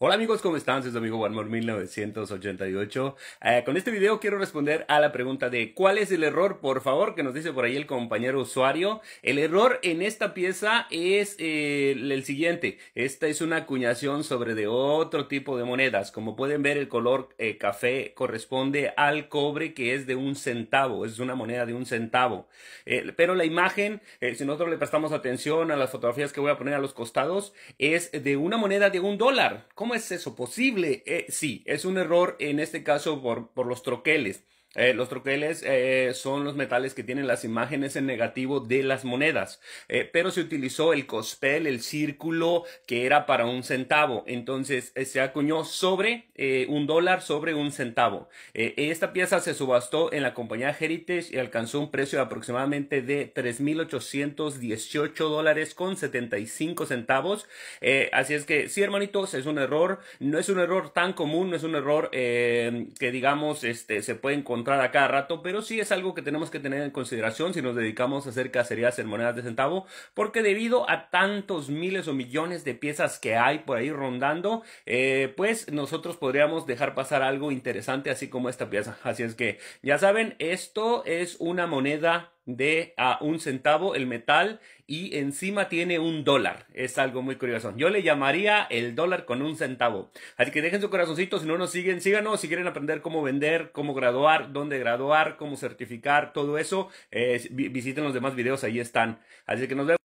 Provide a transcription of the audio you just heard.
Hola amigos, ¿cómo están? Soy su amigo Warmore 1988. Eh, con este video quiero responder a la pregunta de ¿cuál es el error? Por favor, que nos dice por ahí el compañero usuario. El error en esta pieza es eh, el siguiente. Esta es una acuñación sobre de otro tipo de monedas. Como pueden ver, el color eh, café corresponde al cobre que es de un centavo. Es una moneda de un centavo. pero la imagen, si nosotros le prestamos atención a las fotografías que voy a poner a los costados, es de una moneda de un dólar. ¿Cómo es eso posible? Eh, sí, es un error en este caso por, por los troqueles. Eh, los troqueles eh, son los metales que tienen las imágenes en negativo de las monedas, eh, pero se utilizó el cospel, el círculo que era para un centavo, entonces se acuñó sobre un dólar sobre un centavo. esta pieza se subastó en la compañía Heritage y alcanzó un precio de aproximadamente de 3.818 dólares con 75 centavos. así es que sí, hermanitos, es un error, no es un error tan común, no es un error que digamos este, se puede encontrar encontrar a cada rato, pero sí es algo que tenemos que tener en consideración si nos dedicamos a hacer cacerías en monedas de centavo, porque debido a tantos miles o millones de piezas que hay por ahí rondando, eh, pues nosotros podríamos dejar pasar algo interesante así como esta pieza. Así es que ya saben, esto es una moneda de a un centavo el metal y encima tiene un dólar. Es algo muy curioso. Yo le llamaría el dólar con un centavo. Así que dejen su corazoncito, si no nos siguen, síganos. Si quieren aprender cómo vender, cómo graduar, dónde graduar, cómo certificar, todo eso, eh, visiten los demás videos, ahí están. Así que nos vemos.